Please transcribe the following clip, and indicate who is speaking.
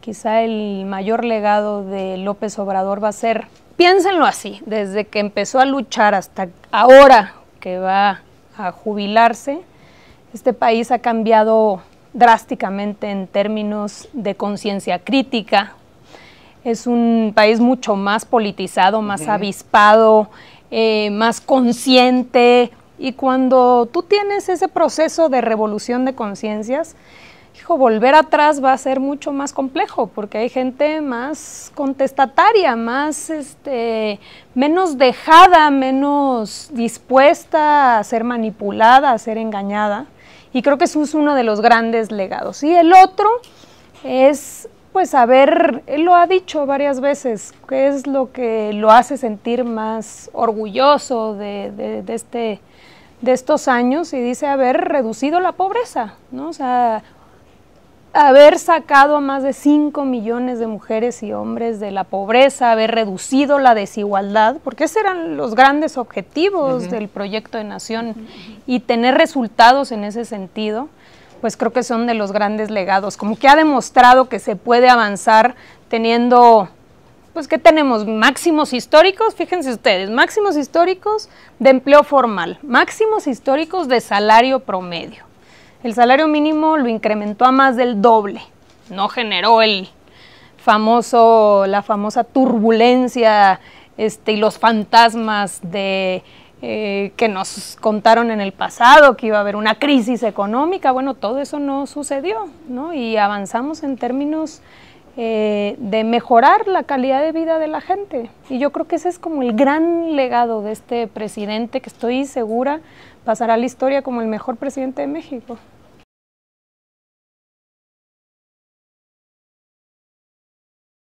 Speaker 1: quizá el mayor legado de López Obrador va a ser, piénsenlo así, desde que empezó a luchar hasta ahora que va a jubilarse, este país ha cambiado drásticamente en términos de conciencia crítica. Es un país mucho más politizado, más avispado, eh, más consciente. Y cuando tú tienes ese proceso de revolución de conciencias, hijo, volver atrás va a ser mucho más complejo porque hay gente más contestataria, más, este, menos dejada, menos dispuesta a ser manipulada, a ser engañada. Y creo que eso es uno de los grandes legados. Y el otro es, pues, saber, él lo ha dicho varias veces, qué es lo que lo hace sentir más orgulloso de, este de estos años y dice haber reducido la pobreza, ¿no? O sea, haber sacado a más de 5 millones de mujeres y hombres de la pobreza, haber reducido la desigualdad, porque esos eran los grandes objetivos del proyecto de nación y tener resultados en ese sentido, pues creo que son de los grandes legados, como que ha demostrado que se puede avanzar teniendo pues ¿qué tenemos? Máximos históricos, fíjense ustedes, máximos históricos de empleo formal, máximos históricos de salario promedio el salario mínimo lo incrementó a más del doble. No generó el famoso, la famosa turbulencia este, y los fantasmas de eh, que nos contaron en el pasado que iba a haber una crisis económica. Bueno, todo eso no sucedió, ¿no? Y avanzamos en términos eh, de mejorar la calidad de vida de la gente. Y yo creo que ese es como el gran legado de este presidente que estoy segura pasará a la historia como el mejor presidente de México.